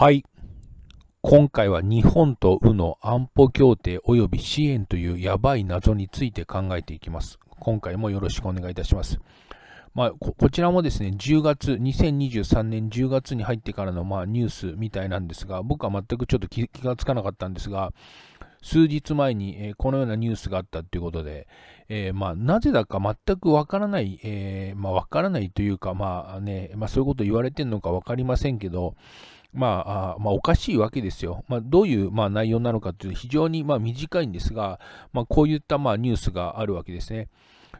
はい。今回は日本と u の安保協定及び支援というやばい謎について考えていきます。今回もよろしくお願いいたします。まあ、こちらもですね、10月、2023年10月に入ってからの、まあ、ニュースみたいなんですが、僕は全くちょっと気がつかなかったんですが、数日前に、えー、このようなニュースがあったということで、えー、まあ、なぜだか全くわからない、えー、まあ、わからないというか、まあね、まあ、そういうこと言われてるのか分かりませんけど、まあ、まあ、おかしいわけですよ。まあ、どういう、まあ、内容なのかというと非常に、まあ、短いんですが、まあ、こういった、まあ、ニュースがあるわけですね。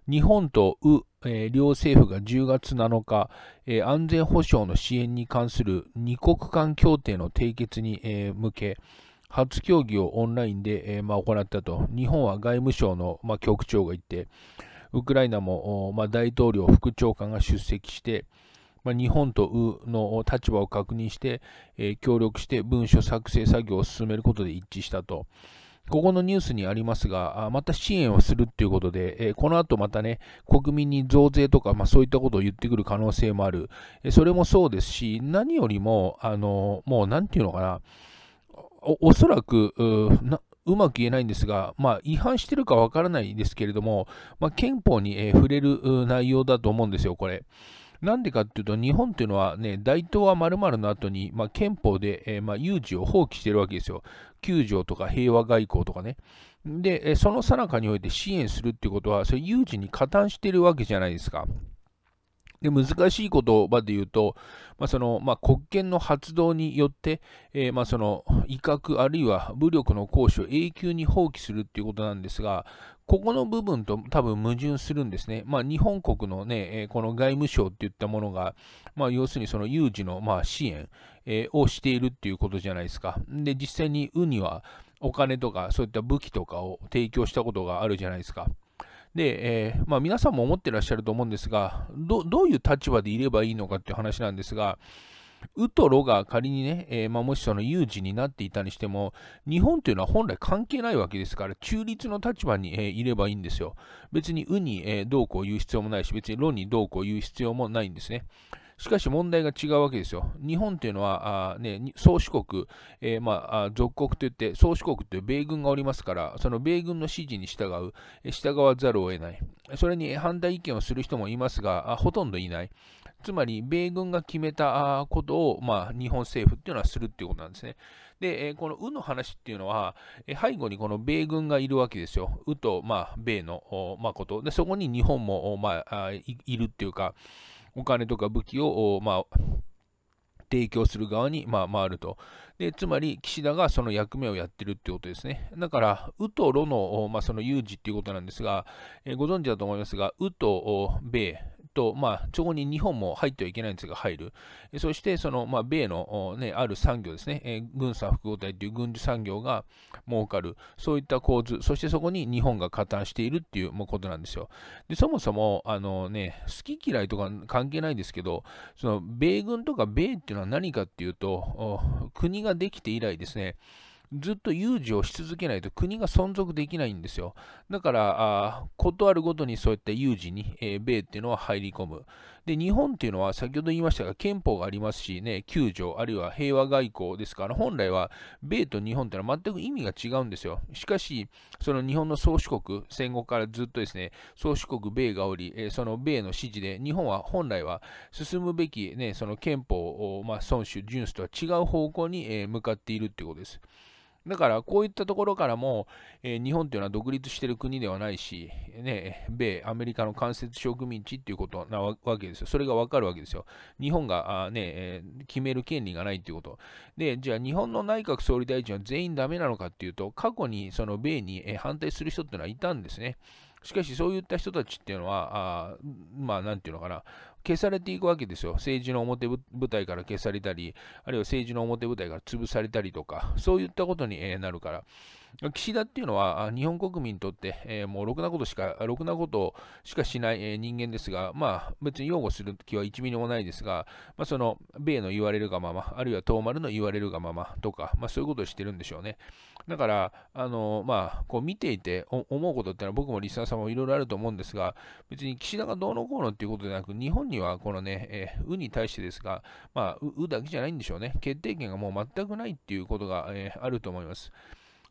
日本とウ、えー、両政府が10月7日、えー、安全保障の支援に関する2国間協定の締結に、えー、向け、初協議をオンラインで、えーまあ、行ったと、日本は外務省の、まあ、局長が言って、ウクライナも、まあ、大統領、副長官が出席して、まあ、日本とウの立場を確認して、えー、協力して文書作成作業を進めることで一致したと。ここのニュースにありますが、また支援をするっていうことで、えこの後またね、国民に増税とか、まあ、そういったことを言ってくる可能性もある。えそれもそうですし、何よりも、あのもうなんていうのかな、おそらくうまく言えないんですが、まあ、違反してるかわからないですけれども、まあ、憲法に、え触れる内容だと思うんですよ、これ。なんでかっていうと、日本っていうのはね、大東亜まるの後に、まあ、憲法で、えー、まあ、有事を放棄してるわけですよ。救条とか平和外交とかね。で、その最中において支援するっていうことは、それ有事に加担してるわけじゃないですか。で難しい言葉で言うと、まあそのまあ、国権の発動によって、えー、まあその威嚇あるいは武力の行使を永久に放棄するということなんですが、ここの部分と多分矛盾するんですね。まあ、日本国の、ね、この外務省っていったものが、まあ、要するにその有事のまあ支援、えー、をしているっていうことじゃないですか。で、実際にウニはお金とかそういった武器とかを提供したことがあるじゃないですか。で、えー、まあ、皆さんも思ってらっしゃると思うんですがど、どういう立場でいればいいのかっていう話なんですが、うとろが仮にね、えー、まあ、もしその有事になっていたにしても、日本というのは本来関係ないわけですから、中立の立場に、えー、いればいいんですよ。別にうに、えー、どうこう言う必要もないし、別にロにどうこう言う必要もないんですね。しかし問題が違うわけですよ。日本というのは、あね、宗主国、えー、まあ、属国といって、宗主国という米軍がおりますから、その米軍の指示に従う、従わざるを得ない。それに反対意見をする人もいますが、ほとんどいない。つまり、米軍が決めたことを、まあ、日本政府っていうのはするっていうことなんですね。で、この「う」の話っていうのは、背後にこの米軍がいるわけですよ。「う」と、まあ、米の、まあ、こと。で、そこに日本も、まあ、いるっていうか、お金とか武器を、まあ、提供する側に、まあ、回るとで。つまり、岸田がその役目をやってるってことですね。だから、うとろの,、まあ、その有事っていうことなんですが、えー、ご存知だと思いますが、うと米、と、まあ、そこに日本も入ってはいけないんですが、入る。そして、その、まあ、米の、ね、ある産業ですね、えー、軍産複合体という軍事産業が儲かる、そういった構図、そしてそこに日本が加担しているっていうことなんですよ。で、そもそも、あのね、好き嫌いとか関係ないですけど、その、米軍とか米っていうのは何かっていうと、国ができて以来ですね、ずっと有事をし続けないと国が存続できないんですよ。だから、ことあるごとにそういった有事に、えー、米っていうのは入り込む。で、日本っていうのは先ほど言いましたが、憲法がありますしね、9条、あるいは平和外交ですから、本来は米と日本っていうのは全く意味が違うんですよ。しかし、その日本の宗主国、戦後からずっとですね、宗主国米がおり、えー、その米の支持で、日本は本来は進むべき、ね、その憲法を、まあ、孫守、順守とは違う方向に、えー、向かっているっていうことです。だからこういったところからも、えー、日本というのは独立している国ではないし、ね、米、アメリカの間接植民地っていうことなわけですよ。それがわかるわけですよ。日本があ、ねえー、決める権利がないっていうこと。で、じゃあ日本の内閣総理大臣は全員ダメなのかっていうと、過去にその米に反対する人っていうのはいたんですね。しかし、そういった人たちっていうのは、あまあ、なんていうのかな、消されていくわけですよ。政治の表舞台から消されたり、あるいは政治の表舞台から潰されたりとか、そういったことになるから。岸田っていうのは日本国民にとって、えー、もうろくなことしか、ろくなことしかしない、人間ですが、まあ別に擁護する気は1ミリもないですが、まあその、米の言われるがまま、あるいは東丸の言われるがままとか、まあそういうことをしてるんでしょうね。だから、あの、まあ、こう見ていて思うことってのは僕もリスナーさんもいろいろあると思うんですが、別に岸田がどうのこうのっていうことではなく、日本にはこのね、えー、うに対してですが、まあ、うだけじゃないんでしょうね。決定権がもう全くないっていうことが、えー、あると思います。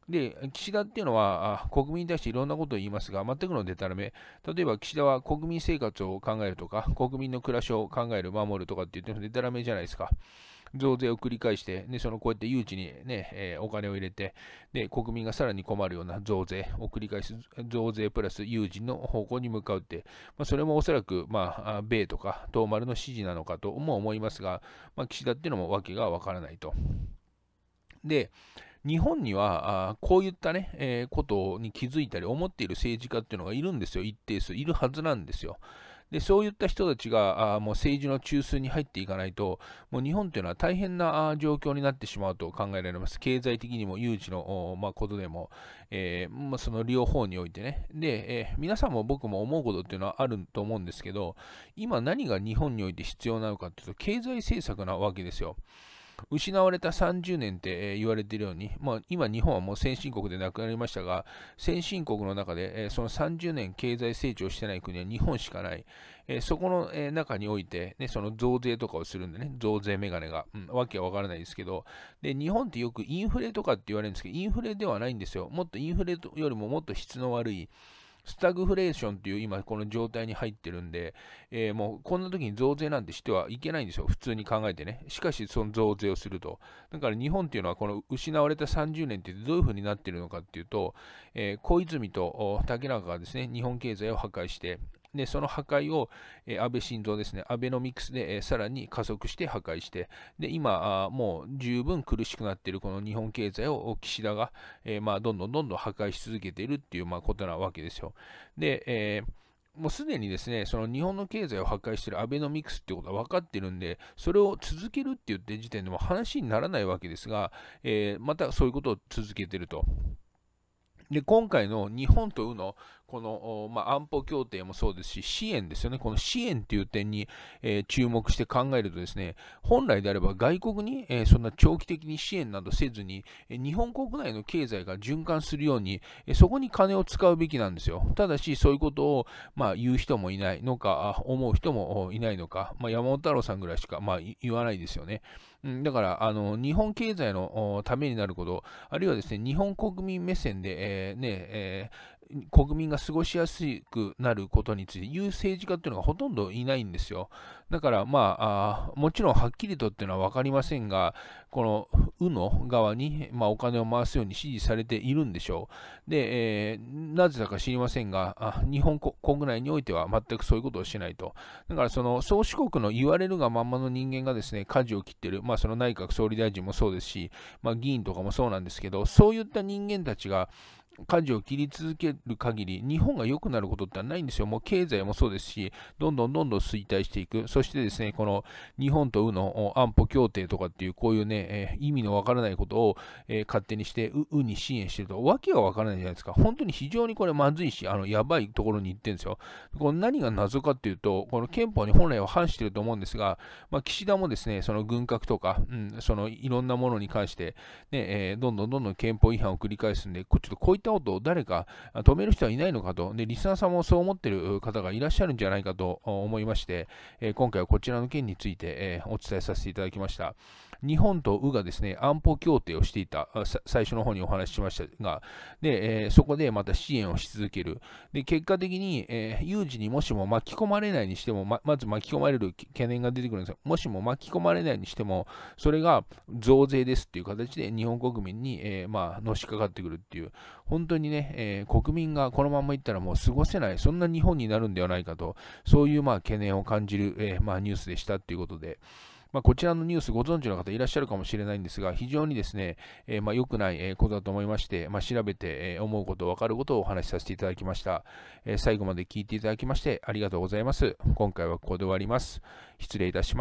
で、岸田っていうのは国民に対していろんなことを言いますが、全くのデタラメ。例えば岸田は国民生活を考えるとか、国民の暮らしを考える、守るとかって言ってデタラメじゃないですか。増税を繰り返して、ね、そのこうやって誘致にね、ねえー、お金を入れてで、国民がさらに困るような増税を繰り返す、増税プラス誘致の方向に向かうって、まあ、それもおそらく、まあ、米とか東丸の指示なのかとも思いますが、まあ、岸田っていうのも訳がわからないと。で、日本にはあこういったね、えー、ことに気づいたり思っている政治家っていうのがいるんですよ、一定数いるはずなんですよ。でそういった人たちがあもう政治の中枢に入っていかないと、もう日本というのは大変な状況になってしまうと考えられます。経済的にも有事の、まあ、ことでも、えー、まあ、その両方においてね。で、えー、皆さんも僕も思うことっていうのはあると思うんですけど、今何が日本において必要なのかっていうと、経済政策なわけですよ。失われた30年って言われているように、まあ、今日本はもう先進国でなくなりましたが、先進国の中でその30年経済成長してない国は日本しかない。そこの中において、ね、その増税とかをするんでね、増税メガネが、うん、わけはわからないですけどで、日本ってよくインフレとかって言われるんですけど、インフレではないんですよ。もっとインフレよりももっと質の悪い、スタグフレーションっていう今この状態に入ってるんで、えー、もうこんな時に増税なんてしてはいけないんですよ。普通に考えてね。しかしその増税をすると。だから日本っていうのはこの失われた30年ってどういうふうになってるのかっていうと、えー、小泉と竹中がですね、日本経済を破壊して、でその破壊を、え安倍晋三ですね、アベノミクスで、えさらに加速して破壊して、で今もう十分苦しくなっているこの日本経済を岸田が、えまあ、どんどんどんどん破壊し続けているっていう、まあ、ことなわけですよ。で、えーもうすでにですね、その日本の経済を破壊しているアベノミクスってことは分かってるんで、それを続けるって言って時点でも話にならないわけですが、えー、またそういうことを続けていると。で今回の日本というの、この、まあ、安保協定もそうですし、支援ですよね、この支援という点に、えー、注目して考えると、ですね本来であれば外国に、えー、そんな長期的に支援などせずに、日本国内の経済が循環するように、えそこに金を使うべきなんですよ。ただし、そういうことを、まあ、言う人もいないのか、思う人もいないのか、まあ、山本太郎さんぐらいしか、まあ、言わないですよね。うん、だから、あの、日本経済のためになること、あるいはですね、日本国民目線で、えー、ね、え国民が過ごしやすくなることについて言う政治家っていうのがほとんどいないんですよ。だから、まあ、もちろんはっきりとっていうのは分かりませんが、この右の側に、まあ、お金を回すように指示されているんでしょう。で、えー、なぜだか知りませんが、日本国内においては全くそういうことをしないと。だから、その宗主国の言われるがまんまの人間がですね、舵を切ってる、まあ、その内閣総理大臣もそうですし、まあ、議員とかもそうなんですけど、そういった人間たちが、舵を切り続ける限り、日本が良くなることってはないんですよ。もう経済もそうですし、どんどんどんどん衰退していく。そしてですね、この日本と e の安保協定とかっていう、こういうね、えー、意味のわからないことを、えー、勝手にして、EU に支援してると、わけがわからないじゃないですか。本当に非常にこれまずいし、あの、やばいところに行ってるんですよ。この何が謎かっていうと、この憲法に本来は反してると思うんですが、まあ、岸田もですね、その軍拡とか、うん、そのいろんなものに関して、ね、えー、どんどんどんどん憲法違反を繰り返すんで、ちょっとこういったたことを誰か止める人はいないのかと、でリスナーさんもそう思ってる方がいらっしゃるんじゃないかと思いまして、え今回はこちらの件について、えお伝えさせていただきました。日本とウがですね、安保協定をしていた、最初の方にお話ししましたが、で、えー、そこでまた支援をし続ける。で、結果的に、えー、有事にもしも巻き込まれないにしても、ままず巻き込まれる懸念が出てくるんですが、もしも巻き込まれないにしても、それが増税ですという形で日本国民に、えー、まあ、のしかかってくるっていう、本当にね、え国民がこのままいったらもう過ごせない、そんな日本になるんではないかと、そういうまあ懸念を感じる、えまあ、ニュースでしたということで、まあ、こちらのニュースご存知の方いらっしゃるかもしれないんですが、非常にですね、えー、まあ、良くないことだと思いまして、まあ、調べて、え思うこと、分かることをお話しさせていただきました、え最後まで聞いていただきましてありがとうございます。今回はここで終わります。失礼いたします。